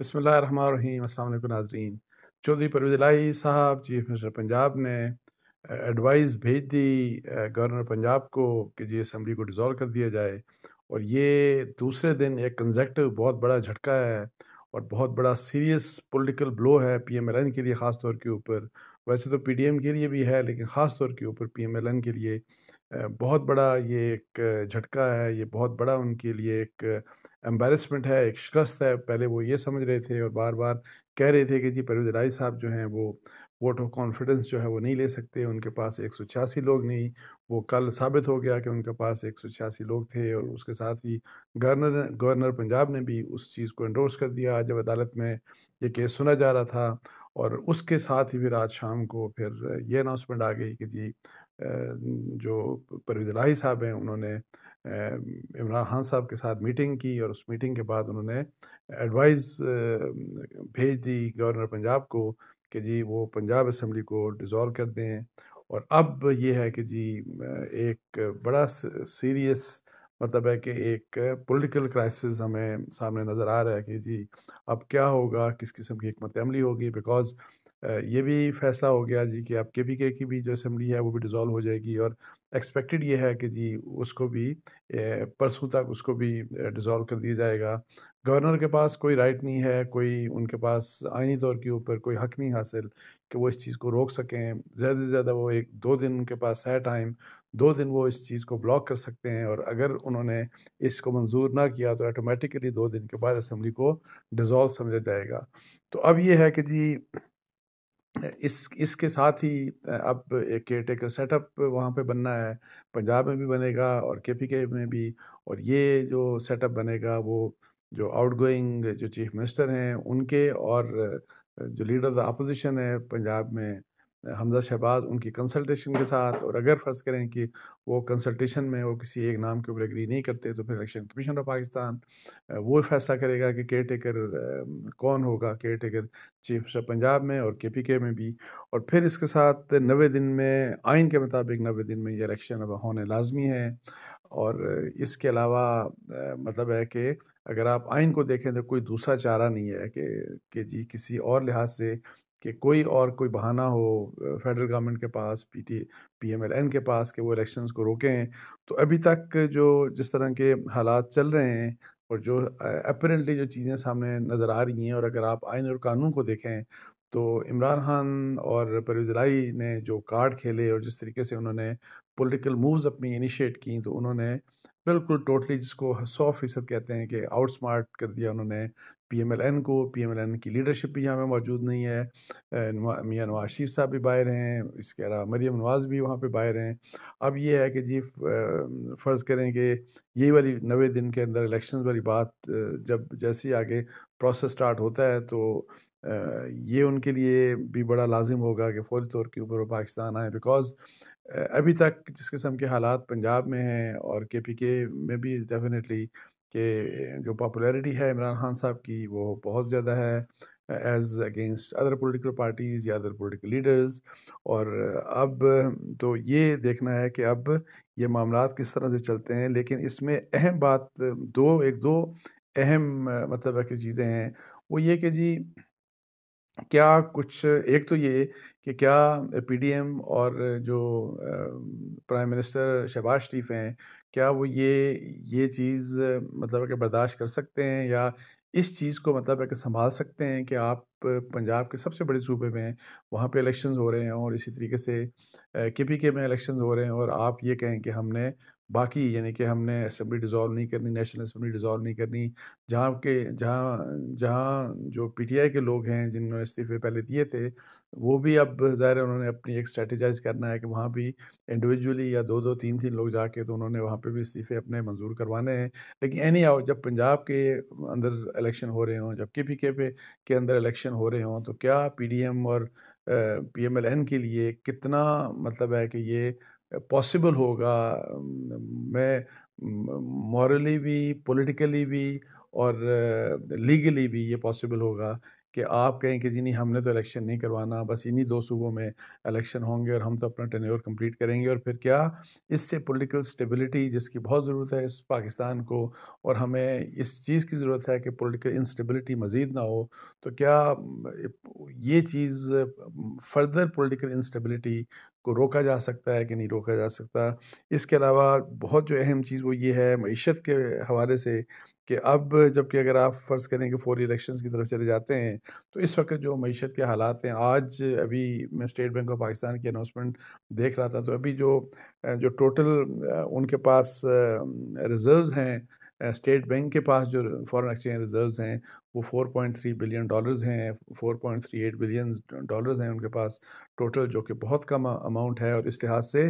बसमिल नाजरीन चौधरी परवेज लाई साहब chief minister Punjab ने एडवाइस भेज दी गवर्नर पंजाब को कि जी असम्बली को डिज़ोल्व कर दिया जाए और ये दूसरे दिन एक कंजेक्टिव बहुत बड़ा झटका है और बहुत बड़ा सीरियस पॉलिटिकल ब्लो है पी एम एल एन के लिए ख़ास तौर के ऊपर वैसे तो पी डी एम के लिए भी है लेकिन ख़ास तौर के ऊपर पी एम एल एन के लिए बहुत बड़ा ये एक झटका है ये बहुत बड़ा उनके लिए एक एम्बेरसमेंट है एक शिकस्त है पहले वो ये समझ रहे थे और बार बार कह रहे थे कि जी परवेज राय साहब जो हैं वो वोट ऑफ कॉन्फिडेंस जो है वो नहीं ले सकते उनके पास एक लोग नहीं वो कल साबित हो गया कि उनके पास एक लोग थे और उसके साथ ही गवर्नर गवर्नर पंजाब ने भी उस चीज़ को एंडोर्स कर दिया जब अदालत में ये केस सुना जा रहा था और उसके साथ ही फिर आज शाम को फिर ये अनाउंसमेंट आ गई कि जी जो परवेज राही साहब हैं उन्होंने इमरान खान साहब के साथ मीटिंग की और उस मीटिंग के बाद उन्होंने एडवाइस भेज दी गवर्नर पंजाब को कि जी वो पंजाब असम्बली को डिज़ोल्व कर दें और अब ये है कि जी एक बड़ा सीरियस मतलब है कि एक पॉलिटिकल क्राइसिस हमें सामने नज़र आ रहा है कि जी अब क्या होगा किस किस्म की हमत अमली होगी बिकॉज़ ये भी फैसला हो गया जी कि अब के पी के की भी जो असम्बली है वो भी डिज़ोल्व हो जाएगी और एक्सपेक्टेड ये है कि जी उसको भी परसों तक उसको भी डिज़ोल्व कर दिया जाएगा गवर्नर के पास कोई राइट नहीं है कोई उनके पास आइनी तौर के ऊपर कोई हक नहीं हासिल कि वो इस चीज़ को रोक सकें ज़्यादा से ज़्यादा वो एक दो दिन उनके पास है टाइम दो दिन वो इस चीज़ को ब्लॉक कर सकते हैं और अगर उन्होंने इसको मंजूर ना किया तो ऑटोमेटिकली दो दिन के बाद असम्बली को डिज़ोल्व समझा जाएगा तो अब ये है कि जी इस इसके साथ ही अब एक केयर टेकर सेटअप वहाँ पे बनना है पंजाब में भी बनेगा और के पी के में भी और ये जो सेटअप बनेगा वो जो आउटगोइंग जो चीफ मिनिस्टर हैं उनके और जो लीडर ऑफ द अपोजिशन है पंजाब में हमजा शहबाज उनकी कंसल्टेशन के साथ और अगर फ़र्ज़ करें कि वो कंसल्टेशन में वो किसी एक नाम के ऊपर एग्री नहीं करते तो फिर इलेक्शन कमीशन ऑफ पाकिस्तान वो फैसला करेगा कि केयर टेकर कौन होगा केयर टेकर चीफ पंजाब में और के पी के में भी और फिर इसके साथ नबे दिन में आइन के मुताबिक नबे दिन में ये इलेक्शन अब होने लाजमी है और इसके अलावा मतलब है कि अगर आप आइन को देखें तो कोई दूसरा चारा नहीं है कि कि जी किसी और लिहाज से कि कोई और कोई बहाना हो फेडरल गवर्नमेंट के पास P T P M L N के पास कि वो इलेक्शंस को रोकें तो अभी तक जो जिस तरह के हालात चल रहे हैं और जो अपरेंटली जो चीज़ें सामने नज़र आ रही हैं और अगर आप आयन और कानून को देखें तो इमरान खान और राई ने जो कार्ड खेले और जिस तरीके से उन्होंने पॉलिटिकल मूव्स अपनी इनिशिएट की तो उन्होंने बिल्कुल टोटली जिसको सौ फीसद कहते हैं कि आउट स्मार्ट कर दिया उन्होंने पीएमएलएन को पीएमएलएन की लीडरशिप भी यहाँ पे मौजूद नहीं है मियाँ नवाज शरीफ साहब भी बाहर हैं इसके अलावा मरियम नवाज भी वहाँ पे बाहर हैं अब ये है कि जी फ़र्ज़ करें कि यही वाली नवे दिन के अंदर इलेक्शन वाली बात जब जैसे ही आगे प्रोसेस स्टार्ट होता है तो ये उनके लिए भी बड़ा लाजिम होगा कि फौरी तौर के ऊपर वो पाकिस्तान आए बिकॉज अभी तक जिस किस्म के हालात पंजाब में हैं और के पी के में भी डेफिनेटली कि जो पॉपुलैरिटी है इमरान खान साहब की वो बहुत ज़्यादा है as against other political parties या अदर पॉलिटिकल लीडर्स और अब तो ये देखना है कि अब ये मामला किस तरह से चलते हैं लेकिन इसमें अहम बात दो एक दो अहम मतलब चीज़ें हैं वो ये कि जी क्या कुछ एक तो ये कि क्या पीडीएम और जो प्राइम मिनिस्टर शहबाज शरीफ हैं क्या वो ये ये चीज़ मतलब कि बर्दाश्त कर सकते हैं या इस चीज़ को मतलब है कि संभाल सकते हैं कि आप पंजाब के सबसे बड़े सूबे में हैं वहाँ पे इलेक्शंस हो रहे हैं और इसी तरीके से के पी के में इलेक्शंस हो रहे हैं और आप ये कहें कि हमने बाकी यानी कि हमने असम्बली डिज़ोल्व नहीं करनी नेशनल असम्बली डिज़ोल्व नहीं करनी जहाँ के जहाँ जहाँ जो पीटीआई के लोग हैं जिन्होंने इस्तीफे पहले दिए थे वो भी अब ज़ाहिर उन्होंने अपनी एक स्ट्रेटेजाइज करना है कि वहाँ भी इंडिविजुअली या दो दो तीन तीन लोग जाके तो उन्होंने वहाँ पर भी इस्तीफे अपने मंजूर करवाने हैं लेकिन एनी आओ जब पंजाब के अंदर इलेक्शन हो रहे हों जब के पी के पे के अंदर इलेक्शन हो रहे हों तो क्या पी डी एम और पी एम एल एन के लिए कितना मतलब है कि ये पॉसिबल होगा मैं मॉरली भी पॉलिटिकली भी और लीगली भी ये पॉसिबल होगा कि आप कहें कि जी नहीं हमने तो इलेक्शन नहीं करवाना बस इन्हीं दो सूबों में इलेक्शन होंगे और हम तो अपना टनोर कंप्लीट करेंगे और फिर क्या इससे पॉलिटिकल स्टेबिलिटी जिसकी बहुत ज़रूरत है इस पाकिस्तान को और हमें इस चीज़ की ज़रूरत है कि पॉलिटिकल इंस्टेबिलिटी मज़ीद ना हो तो क्या ये चीज़ फर्दर पोलिटिकल इंस्टेबिलिटी को रोका जा सकता है कि नहीं रोका जा सकता इसके अलावा बहुत जो अहम चीज़ वो ये है मीशत के हवाले से कि अब जबकि अगर आप फ़र्ज़ करें कि फोर इलेक्शंस की तरफ चले जाते हैं तो इस वक्त जो मीशत के हालात हैं आज अभी मैं स्टेट बैंक ऑफ पाकिस्तान की अनाउंसमेंट देख रहा था तो अभी जो जो टोटल उनके पास रिज़र्व्स हैं स्टेट बैंक के पास जो फॉरेन एक्सचेंज रिज़र्व्स हैं वो 4.3 बिलियन डॉलर्स हैं 4.38 बिलियन डॉलर्स हैं उनके पास टोटल जो कि बहुत कम अमाउंट है और इस लिहाज से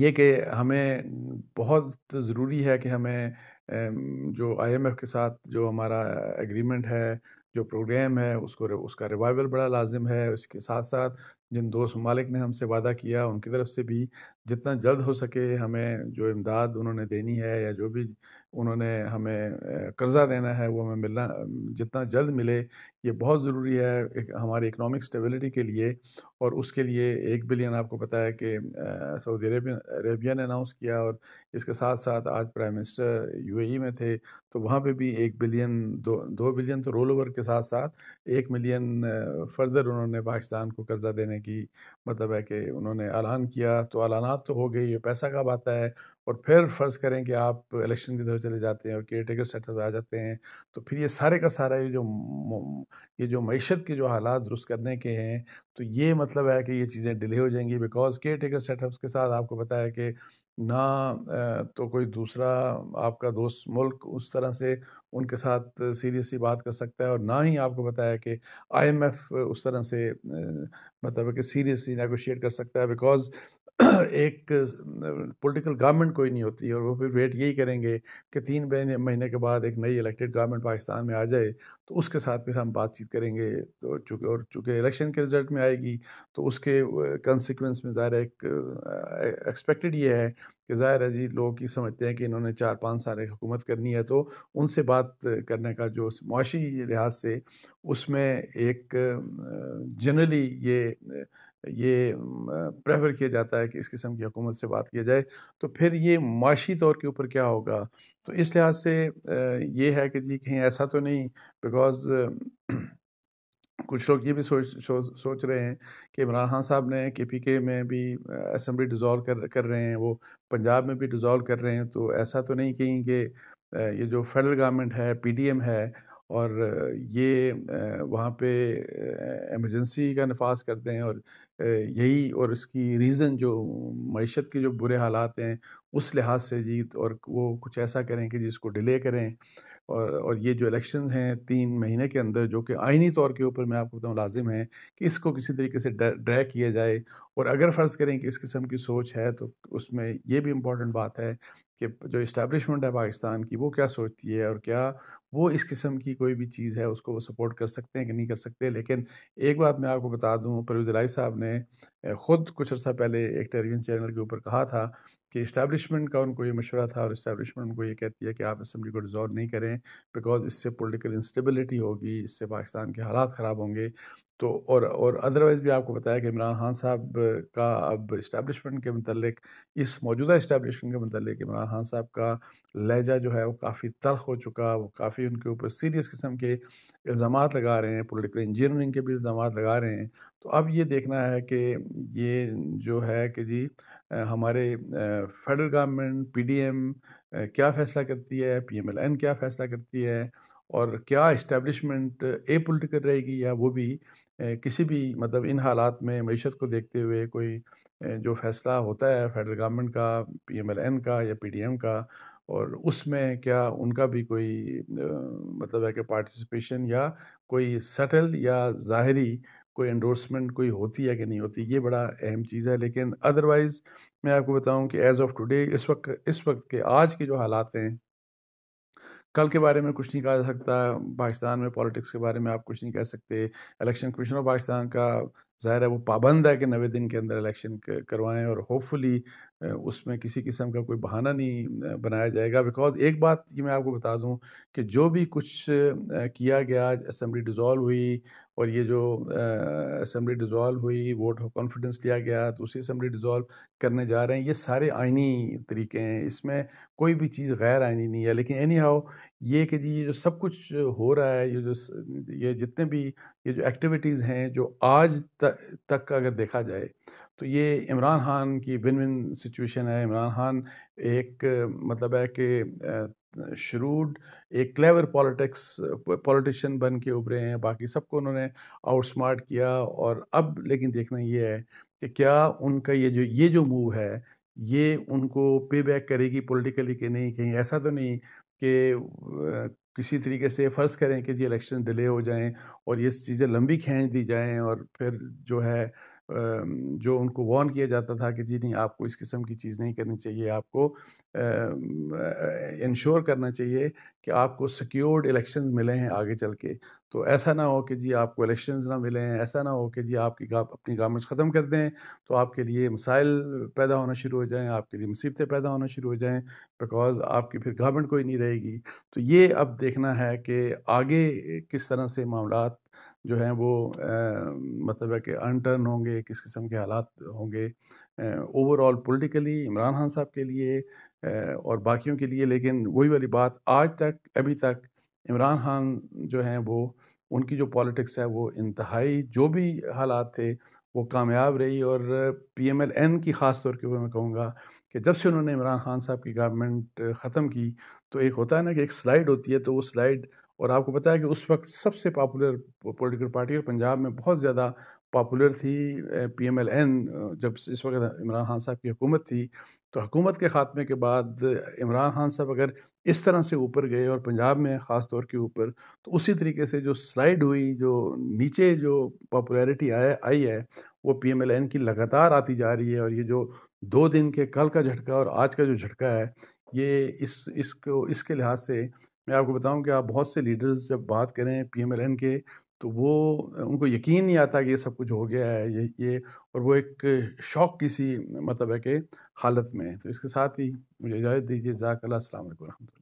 ये कि हमें बहुत ज़रूरी है कि हमें जो आईएमएफ के साथ जो हमारा एग्रीमेंट है जो प्रोग्राम है उसको उसका रिवाइवल बड़ा लाजिम है इसके साथ साथ जिन दोस्त मालिक ने हमसे वादा किया उनकी तरफ से भी जितना जल्द हो सके हमें जो इमदाद उन्होंने देनी है या जो भी उन्होंने हमें कर्ज़ा देना है वो हमें मिलना जितना जल्द मिले ये बहुत ज़रूरी है एक हमारी इकनॉमिक स्टेबिलिटी के लिए और उसके लिए एक बिलियन आपको पता है कि सऊदी अरेबिया अरेबिया ने अनाउंस किया और इसके साथ साथ आज प्राइम मिनिस्टर यू में थे तो वहाँ पे भी एक बिलियन दो दो बिलियन तो रोल ओवर के साथ साथ एक मिलियन फर्दर उन्होंने पाकिस्तान को कर्ज़ा देने की मतलब है कि उन्होंने ऐलान किया तो ऐलानात तो हो गई ये पैसा कब आता है और फिर फ़र्ज़ करें कि आप इलेक्शन की तरफ चले जाते हैं और केयर टेकर सेक्टर आ जाते हैं तो फिर ये सारे का सारा ये जो ये जो मीशत के जो हालात दुरुस्त करने के हैं तो ये मतलब है कि ये चीज़ें डिले हो जाएंगी बिकॉज़ केयर टेकर सेटअप्स के साथ आपको पता है कि ना तो कोई दूसरा आपका दोस्त मुल्क उस तरह से उनके साथ सीरियसली बात कर सकता है और ना ही आपको बताया कि आईएमएफ उस तरह से मतलब कि सीरियसली नेगोशिएट कर सकता है बिकॉज एक पॉलिटिकल गवर्नमेंट कोई नहीं होती और वो फिर वेट यही करेंगे कि तीन महीने महीने के बाद एक नई इलेक्टेड गवर्नमेंट पाकिस्तान में आ जाए तो उसके साथ फिर हम बातचीत करेंगे तो चूँकि और चूँकि इलेक्शन के रिज़ल्ट में आएगी तो उसके कंसिक्वेंस में ज़ाहिर एक एक्सपेक्टेड ये है कि ज़ाहिर है जी लोग ये समझते हैं कि इन्होंने चार पाँच साल एक हुकूमत करनी है तो उनसे बात करने का जो मुशी लिहाज से उसमें एक जनरली ये ये प्रेफर किया जाता है कि इस किस्म की हुकूमत से बात किया जाए तो फिर ये माशी तौर के ऊपर क्या होगा तो इस लिहाज से ये है कि जी कहीं ऐसा तो नहीं बिकॉज़ कुछ लोग ये भी सोच सोच सोच रहे हैं कि इमरान खान साहब ने के पी के में भी असम्बली डिज़ोल्व कर कर रहे हैं वो पंजाब में भी डिज़ोल्व कर रहे हैं तो ऐसा तो नहीं कहीं कि ये जो फेडरल गवर्नमेंट है पी डी एम है और ये वहाँ पे एमरजेंसी का नफाज करते हैं और यही और इसकी रीज़न जो मीशत के जो बुरे हालात हैं उस लिहाज से जीत और वो कुछ ऐसा करें कि जिसको डिले करें और और ये जो इलेक्शन हैं तीन महीने के अंदर जो कि आइनी तौर के ऊपर मैं आपको बताऊँ लाजिम है कि इसको किसी तरीके से ड्रैक किया जाए और अगर फ़र्ज़ करें कि इस किस्म की सोच है तो उसमें ये भी इम्पॉर्टेंट बात है कि जो इस्टेबलिशमेंट है पाकिस्तान की वो क्या सोचती है और क्या वो इस किस्म की कोई भी चीज़ है उसको वो सपोर्ट कर सकते हैं कि नहीं कर सकते लेकिन एक बात मैं आपको बता दूं परवेज लाई साहब ने ख़ुद कुछ अर्सा पहले एक टेलीविज़न चैनल के ऊपर कहा था कि इस्टेब्लिशमेंट का उनको ये मशवरा था और इस्टेबलिशमेंट उनको ये कहती है कि आप असम्बली को डिज़ोल्व नहीं करें बिकॉज इससे पोलिटिकल इंस्टेबिलिटी होगी इससे पाकिस्तान के हालात ख़राब होंगे तो और और अदरवाइज़ भी आपको बताया कि इमरान खान साहब का अब इस्टेबलिशमेंट के मतलब इस मौजूदा इस्टेबलिशमेंट के मतलब इमरान खान साहब का लहजा जो है वो काफ़ी तर्क हो चुका वो काफ़ी उनके ऊपर सीरियस किस्म के इल्ज़ाम लगा रहे हैं पोलिटिकल इंजीनियरिंग के भी इल्ज़ाम लगा रहे हैं तो अब ये देखना है कि ये जो है कि जी हमारे फेडरल गवर्नमेंट पीडीएम क्या फ़ैसला करती है पीएमएलएन क्या फ़ैसला करती है और क्या इस्टेबलिशमेंट ए पोलिटिकल रहेगी या वो भी किसी भी मतलब इन हालात में मीशत को देखते हुए कोई जो फैसला होता है फेडरल गवर्नमेंट का पीएमएलएन का या पीडीएम का और उसमें क्या उनका भी कोई मतलब है कि पार्टिसिपेशन या कोई सटल या ज़ाहरी कोई एंडोर्समेंट कोई होती है कि नहीं होती ये बड़ा अहम चीज़ है लेकिन अदरवाइज़ मैं आपको बताऊं कि एज़ ऑफ़ टुडे इस वक्त इस वक्त के आज के जो हालात हैं कल के बारे में कुछ नहीं कहा जा सकता पाकिस्तान में पॉलिटिक्स के बारे में आप कुछ नहीं कह सकते इलेक्शन कमीशन ऑफ पाकिस्तान का ज़ाहिर है वो पाबंद है कि नवे दिन के अंदर इलेक्शन करवाएं और होपफुली उसमें किसी किस्म का कोई बहाना नहीं बनाया जाएगा बिकॉज एक बात ये मैं आपको बता दूं कि जो भी कुछ किया गया असम्बली डिज़ोल्व हुई और ये जो असम्बली डिज़ोल्व हुई वोट ऑफ कॉन्फिडेंस लिया गया तो उसी असम्बली डिज़ोल्व करने जा रहे हैं ये सारे आइनी तरीके हैं इसमें कोई भी चीज़ गैर आइनी नहीं है लेकिन एनी हाउ ये कि जी ये जो सब कुछ हो रहा है ये जो ये जितने भी ये जो एक्टिविटीज़ हैं जो आज तक, तक अगर देखा जाए तो ये इमरान खान की विन विन सिचुएशन है इमरान खान एक मतलब है कि शरूड एक क्लेवर पॉलिटिक्स पॉलिटिशियन बन के उभरे हैं बाकी सबको उन्होंने आउटस्मार्ट किया और अब लेकिन देखना ये है कि क्या उनका ये जो ये जो मूव है ये उनको पे बैक करेगी पॉलिटिकली कि नहीं कहीं ऐसा तो नहीं कि किसी तरीके से फ़र्ज़ करें कि जी इलेक्शन डिले हो जाएं और ये चीज़ें लंबी खींच दी जाएं और फिर जो है जो उनको वार्न किया जाता था कि जी नहीं आपको इस किस्म की चीज़ नहीं करनी चाहिए आपको इंश्योर करना चाहिए कि आपको सिक्योर्ड इलेक्शन मिले हैं आगे चल के तो ऐसा ना हो कि जी आपको इलेक्शन ना मिले हैं ऐसा ना हो कि जी आपकी गा, अपनी गवर्नमेंट्स ख़त्म कर दें तो आपके लिए मसाइल पैदा होना शुरू हो जाएं आपके लिए मुसीबतें पैदा होना शुरू हो जाएं बिकॉज आपकी फिर गवर्नमेंट कोई नहीं रहेगी तो ये अब देखना है कि आगे किस तरह से मामला जो हैं वो मतलब है कि अनटर्न होंगे किस किस्म के हालात होंगे ओवरऑल पॉलिटिकली इमरान खान साहब के लिए और बाकियों के लिए लेकिन वही वाली बात आज तक अभी तक इमरान खान जो हैं वो उनकी जो पॉलिटिक्स है वो इंतहाई जो भी हालात थे वो कामयाब रही और पी एम एल एन की ख़ास तौर के ऊपर मैं कहूँगा कि जब से उन्होंने इमरान खान साहब की गवर्नमेंट ख़त्म की तो एक होता है ना कि एक स्लाइड होती है तो वो स्लाइड और आपको पता है कि उस वक्त सबसे पॉपुलर पॉलिटिकल पार्टी और पंजाब में बहुत ज़्यादा पॉपुलर थी पी एम एल एन जब इस वक्त इमरान खान साहब की हुकूमत थी तो हुकूमत के ख़ात्मे के बाद इमरान खान साहब अगर इस तरह से ऊपर गए और पंजाब में ख़ास तौर के ऊपर तो उसी तरीके से जो स्लाइड हुई जो नीचे जो पॉपुलैरिटी आया आई है वो एन की लगातार आती जा रही है और ये जो दो दिन के कल का झटका और आज का जो झटका है ये इस इसको इसके लिहाज से मैं आपको बताऊं कि आप बहुत से लीडर्स जब बात करें एन के तो वो उनको यकीन नहीं आता कि ये सब कुछ हो गया है ये ये और वो एक शौक किसी मतलब है कि हालत में तो इसके साथ ही मुझे इजाज़त दीजिए जाकल्ला असल वरह